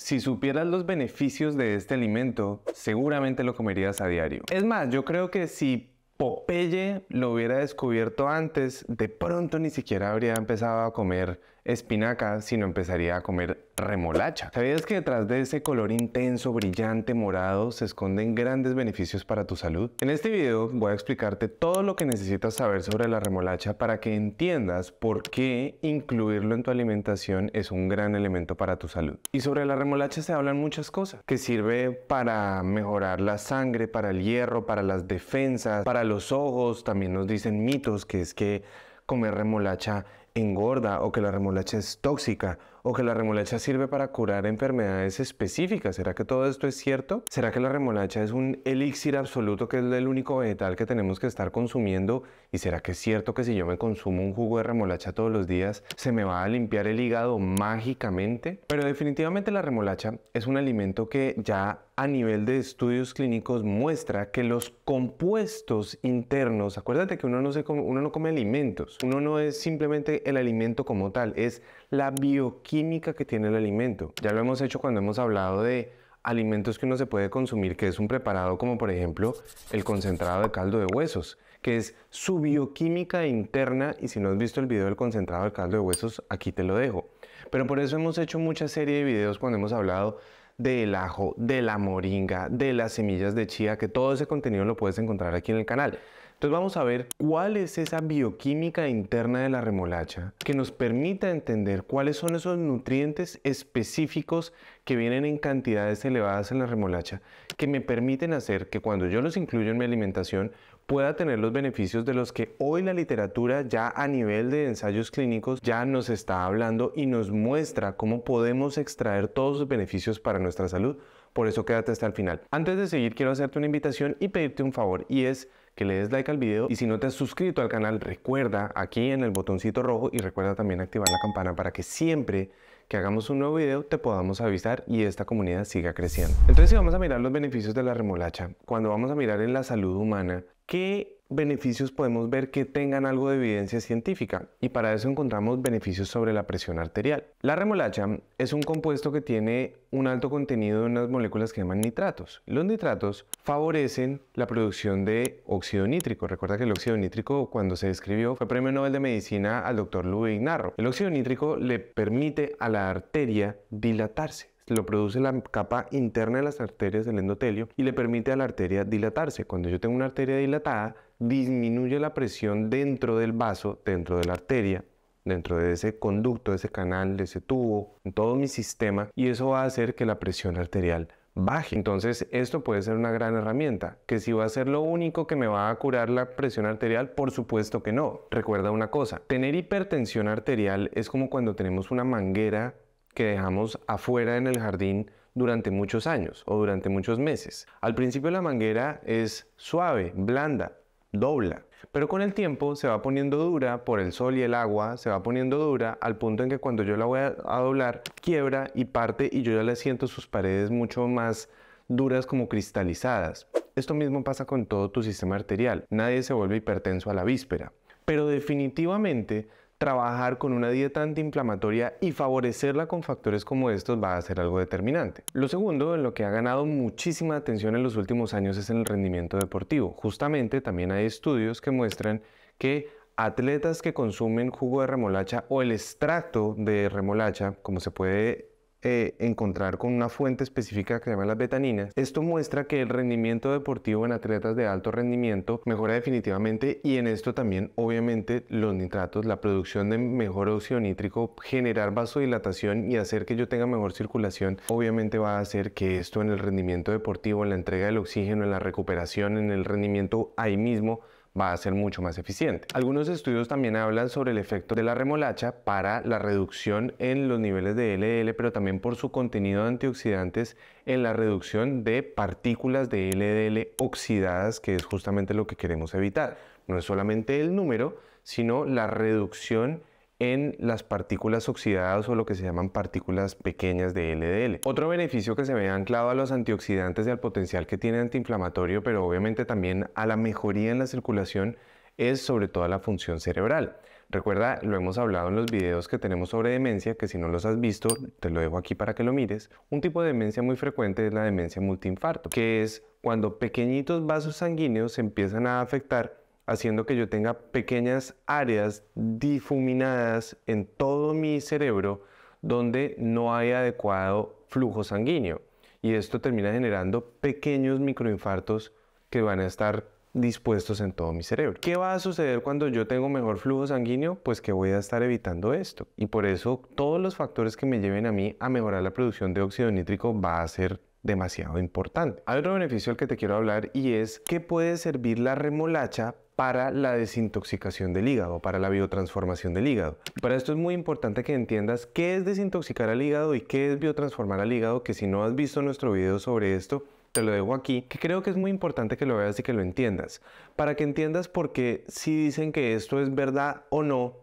Si supieras los beneficios de este alimento, seguramente lo comerías a diario. Es más, yo creo que si Popeye lo hubiera descubierto antes, de pronto ni siquiera habría empezado a comer espinaca, sino empezaría a comer remolacha. ¿Sabías que detrás de ese color intenso, brillante, morado, se esconden grandes beneficios para tu salud? En este video voy a explicarte todo lo que necesitas saber sobre la remolacha para que entiendas por qué incluirlo en tu alimentación es un gran elemento para tu salud. Y sobre la remolacha se hablan muchas cosas, que sirve para mejorar la sangre, para el hierro, para las defensas, para los ojos, también nos dicen mitos que es que comer remolacha engorda o que la remolacha es tóxica o que la remolacha sirve para curar enfermedades específicas. ¿Será que todo esto es cierto? ¿Será que la remolacha es un elixir absoluto que es el único vegetal que tenemos que estar consumiendo? ¿Y será que es cierto que si yo me consumo un jugo de remolacha todos los días se me va a limpiar el hígado mágicamente? Pero definitivamente la remolacha es un alimento que ya a nivel de estudios clínicos muestra que los compuestos internos, acuérdate que uno no, se come, uno no come alimentos, uno no es simplemente el alimento como tal, es la bioquímica química que tiene el alimento. Ya lo hemos hecho cuando hemos hablado de alimentos que uno se puede consumir, que es un preparado como por ejemplo el concentrado de caldo de huesos, que es su bioquímica interna y si no has visto el video del concentrado de caldo de huesos, aquí te lo dejo. Pero por eso hemos hecho mucha serie de videos cuando hemos hablado del ajo, de la moringa, de las semillas de chía, que todo ese contenido lo puedes encontrar aquí en el canal. Entonces vamos a ver cuál es esa bioquímica interna de la remolacha que nos permita entender cuáles son esos nutrientes específicos que vienen en cantidades elevadas en la remolacha que me permiten hacer que cuando yo los incluyo en mi alimentación pueda tener los beneficios de los que hoy la literatura ya a nivel de ensayos clínicos ya nos está hablando y nos muestra cómo podemos extraer todos los beneficios para nuestra salud. Por eso quédate hasta el final. Antes de seguir quiero hacerte una invitación y pedirte un favor y es que le des like al video y si no te has suscrito al canal, recuerda aquí en el botoncito rojo y recuerda también activar la campana para que siempre que hagamos un nuevo video te podamos avisar y esta comunidad siga creciendo. Entonces si vamos a mirar los beneficios de la remolacha, cuando vamos a mirar en la salud humana, ¿qué beneficios podemos ver que tengan algo de evidencia científica y para eso encontramos beneficios sobre la presión arterial. La remolacha es un compuesto que tiene un alto contenido de unas moléculas que llaman nitratos. Los nitratos favorecen la producción de óxido nítrico. Recuerda que el óxido nítrico cuando se describió fue premio Nobel de Medicina al doctor Louis Narro. El óxido nítrico le permite a la arteria dilatarse lo produce la capa interna de las arterias del endotelio y le permite a la arteria dilatarse. Cuando yo tengo una arteria dilatada, disminuye la presión dentro del vaso, dentro de la arteria, dentro de ese conducto, de ese canal, de ese tubo, en todo mi sistema, y eso va a hacer que la presión arterial baje. Entonces, esto puede ser una gran herramienta, que si va a ser lo único que me va a curar la presión arterial, por supuesto que no. Recuerda una cosa, tener hipertensión arterial es como cuando tenemos una manguera que dejamos afuera en el jardín durante muchos años o durante muchos meses. Al principio la manguera es suave, blanda, dobla. Pero con el tiempo se va poniendo dura por el sol y el agua, se va poniendo dura al punto en que cuando yo la voy a doblar, quiebra y parte y yo ya le siento sus paredes mucho más duras como cristalizadas. Esto mismo pasa con todo tu sistema arterial. Nadie se vuelve hipertenso a la víspera. Pero definitivamente trabajar con una dieta antiinflamatoria y favorecerla con factores como estos va a ser algo determinante. Lo segundo, en lo que ha ganado muchísima atención en los últimos años es en el rendimiento deportivo. Justamente también hay estudios que muestran que atletas que consumen jugo de remolacha o el extracto de remolacha, como se puede eh, encontrar con una fuente específica que se llama las betaninas. Esto muestra que el rendimiento deportivo en atletas de alto rendimiento mejora definitivamente y en esto también obviamente los nitratos, la producción de mejor óxido nítrico, generar vasodilatación y hacer que yo tenga mejor circulación, obviamente va a hacer que esto en el rendimiento deportivo, en la entrega del oxígeno, en la recuperación, en el rendimiento ahí mismo va a ser mucho más eficiente. Algunos estudios también hablan sobre el efecto de la remolacha para la reducción en los niveles de LDL, pero también por su contenido de antioxidantes en la reducción de partículas de LDL oxidadas, que es justamente lo que queremos evitar. No es solamente el número, sino la reducción en las partículas oxidadas o lo que se llaman partículas pequeñas de LDL. Otro beneficio que se ve anclado a los antioxidantes y al potencial que tiene antiinflamatorio, pero obviamente también a la mejoría en la circulación, es sobre todo la función cerebral. Recuerda, lo hemos hablado en los videos que tenemos sobre demencia, que si no los has visto, te lo dejo aquí para que lo mires. Un tipo de demencia muy frecuente es la demencia multiinfarto, que es cuando pequeñitos vasos sanguíneos se empiezan a afectar haciendo que yo tenga pequeñas áreas difuminadas en todo mi cerebro donde no hay adecuado flujo sanguíneo. Y esto termina generando pequeños microinfartos que van a estar dispuestos en todo mi cerebro. ¿Qué va a suceder cuando yo tengo mejor flujo sanguíneo? Pues que voy a estar evitando esto. Y por eso todos los factores que me lleven a mí a mejorar la producción de óxido nítrico va a ser demasiado importante. Hay otro beneficio al que te quiero hablar y es que puede servir la remolacha para la desintoxicación del hígado, para la biotransformación del hígado. Para esto es muy importante que entiendas qué es desintoxicar al hígado y qué es biotransformar al hígado, que si no has visto nuestro video sobre esto, te lo dejo aquí, que creo que es muy importante que lo veas y que lo entiendas, para que entiendas por qué si dicen que esto es verdad o no,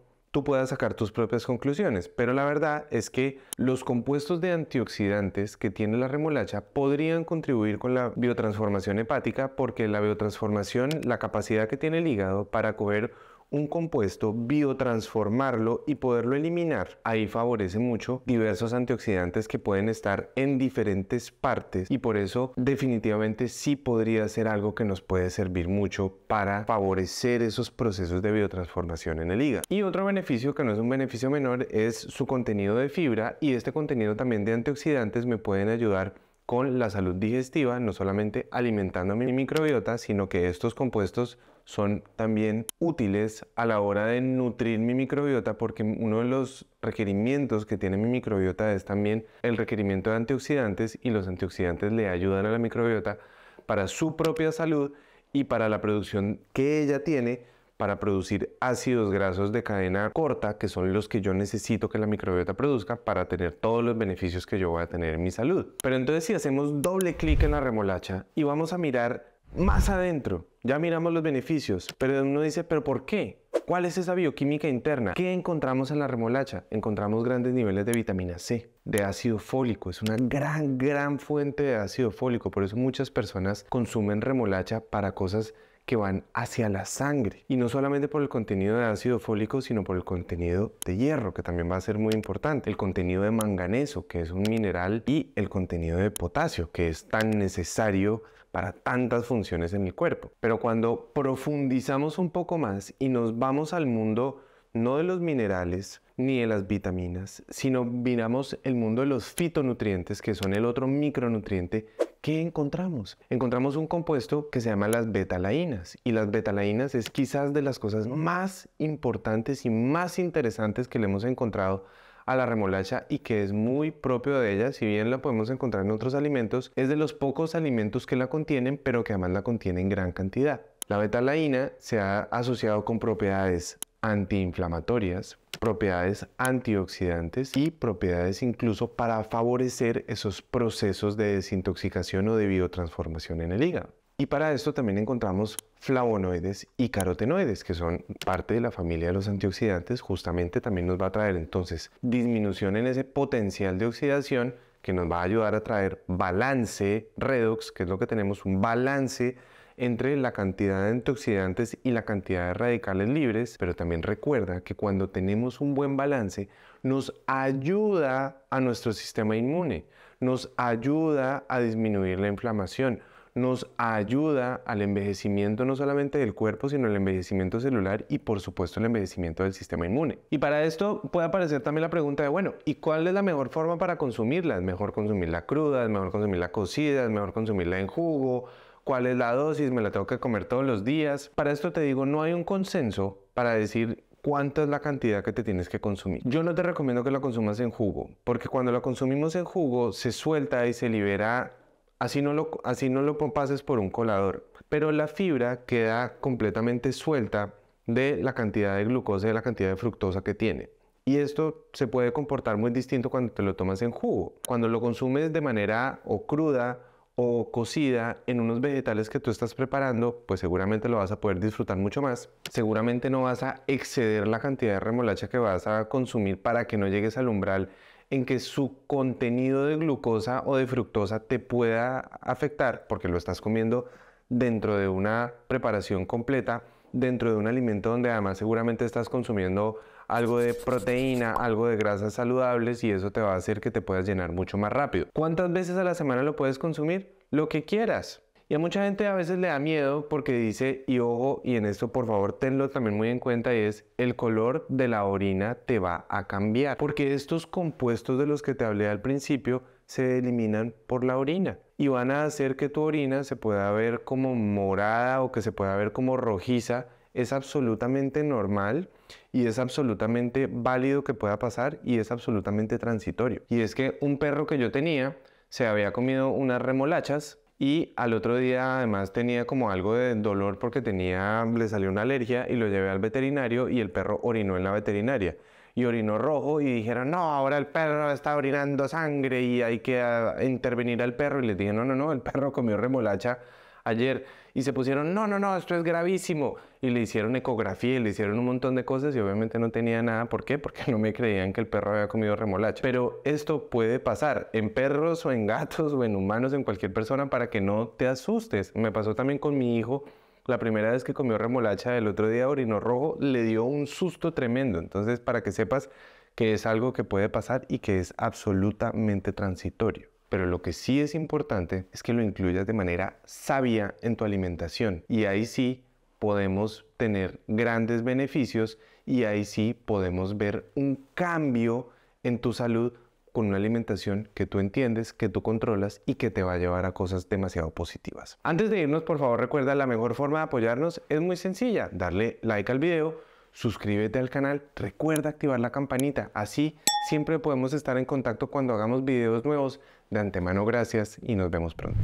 puedas sacar tus propias conclusiones, pero la verdad es que los compuestos de antioxidantes que tiene la remolacha podrían contribuir con la biotransformación hepática porque la biotransformación, la capacidad que tiene el hígado para coger un compuesto, biotransformarlo y poderlo eliminar, ahí favorece mucho diversos antioxidantes que pueden estar en diferentes partes y por eso definitivamente sí podría ser algo que nos puede servir mucho para favorecer esos procesos de biotransformación en el hígado. Y otro beneficio que no es un beneficio menor es su contenido de fibra y este contenido también de antioxidantes me pueden ayudar con la salud digestiva, no solamente alimentando mi microbiota, sino que estos compuestos son también útiles a la hora de nutrir mi microbiota porque uno de los requerimientos que tiene mi microbiota es también el requerimiento de antioxidantes y los antioxidantes le ayudan a la microbiota para su propia salud y para la producción que ella tiene para producir ácidos grasos de cadena corta, que son los que yo necesito que la microbiota produzca para tener todos los beneficios que yo voy a tener en mi salud. Pero entonces si hacemos doble clic en la remolacha y vamos a mirar más adentro, ya miramos los beneficios, pero uno dice, ¿pero por qué? ¿Cuál es esa bioquímica interna? ¿Qué encontramos en la remolacha? Encontramos grandes niveles de vitamina C, de ácido fólico. Es una gran, gran fuente de ácido fólico. Por eso muchas personas consumen remolacha para cosas que van hacia la sangre. Y no solamente por el contenido de ácido fólico, sino por el contenido de hierro, que también va a ser muy importante. El contenido de manganeso, que es un mineral, y el contenido de potasio, que es tan necesario para tantas funciones en el cuerpo. Pero cuando profundizamos un poco más y nos vamos al mundo no de los minerales ni de las vitaminas, sino miramos el mundo de los fitonutrientes, que son el otro micronutriente ¿Qué encontramos? Encontramos un compuesto que se llama las betalainas y las betalainas es quizás de las cosas más importantes y más interesantes que le hemos encontrado a la remolacha y que es muy propio de ella, si bien la podemos encontrar en otros alimentos, es de los pocos alimentos que la contienen, pero que además la contienen en gran cantidad. La betalaína se ha asociado con propiedades antiinflamatorias, propiedades antioxidantes y propiedades incluso para favorecer esos procesos de desintoxicación o de biotransformación en el hígado. Y para esto también encontramos flavonoides y carotenoides, que son parte de la familia de los antioxidantes, justamente también nos va a traer entonces disminución en ese potencial de oxidación que nos va a ayudar a traer balance, redox, que es lo que tenemos, un balance entre la cantidad de antioxidantes y la cantidad de radicales libres, pero también recuerda que cuando tenemos un buen balance nos ayuda a nuestro sistema inmune, nos ayuda a disminuir la inflamación, nos ayuda al envejecimiento no solamente del cuerpo, sino el envejecimiento celular y por supuesto el envejecimiento del sistema inmune. Y para esto puede aparecer también la pregunta de, bueno, ¿y cuál es la mejor forma para consumirla? ¿Es mejor consumirla cruda? ¿Es mejor consumirla cocida? ¿Es mejor consumirla en jugo? cuál es la dosis, me la tengo que comer todos los días. Para esto te digo, no hay un consenso para decir cuánta es la cantidad que te tienes que consumir. Yo no te recomiendo que la consumas en jugo, porque cuando la consumimos en jugo se suelta y se libera, así no lo, así no lo pases por un colador, pero la fibra queda completamente suelta de la cantidad de glucosa y de la cantidad de fructosa que tiene. Y esto se puede comportar muy distinto cuando te lo tomas en jugo. Cuando lo consumes de manera o cruda o cocida en unos vegetales que tú estás preparando, pues seguramente lo vas a poder disfrutar mucho más. Seguramente no vas a exceder la cantidad de remolacha que vas a consumir para que no llegues al umbral en que su contenido de glucosa o de fructosa te pueda afectar porque lo estás comiendo dentro de una preparación completa, dentro de un alimento donde además seguramente estás consumiendo algo de proteína, algo de grasas saludables y eso te va a hacer que te puedas llenar mucho más rápido. ¿Cuántas veces a la semana lo puedes consumir? Lo que quieras. Y a mucha gente a veces le da miedo porque dice, y ojo, y en esto por favor tenlo también muy en cuenta, y es el color de la orina te va a cambiar. Porque estos compuestos de los que te hablé al principio se eliminan por la orina y van a hacer que tu orina se pueda ver como morada o que se pueda ver como rojiza. Es absolutamente normal y es absolutamente válido que pueda pasar y es absolutamente transitorio. Y es que un perro que yo tenía se había comido unas remolachas y al otro día además tenía como algo de dolor porque tenía le salió una alergia y lo llevé al veterinario y el perro orinó en la veterinaria y orinó rojo y dijeron, no, ahora el perro está orinando sangre y hay que ah, intervenir al perro. Y les dije, no, no, no, el perro comió remolacha ayer y se pusieron, no, no, no, esto es gravísimo. Y le hicieron ecografía y le hicieron un montón de cosas y obviamente no tenía nada. ¿Por qué? Porque no me creían que el perro había comido remolacha. Pero esto puede pasar en perros o en gatos o en humanos, en cualquier persona, para que no te asustes. Me pasó también con mi hijo. La primera vez que comió remolacha, el otro día orino rojo, le dio un susto tremendo. Entonces, para que sepas que es algo que puede pasar y que es absolutamente transitorio. Pero lo que sí es importante es que lo incluyas de manera sabia en tu alimentación. Y ahí sí podemos tener grandes beneficios y ahí sí podemos ver un cambio en tu salud con una alimentación que tú entiendes, que tú controlas y que te va a llevar a cosas demasiado positivas. Antes de irnos, por favor, recuerda la mejor forma de apoyarnos es muy sencilla, darle like al video, suscríbete al canal, recuerda activar la campanita, así siempre podemos estar en contacto cuando hagamos videos nuevos, de antemano, gracias y nos vemos pronto.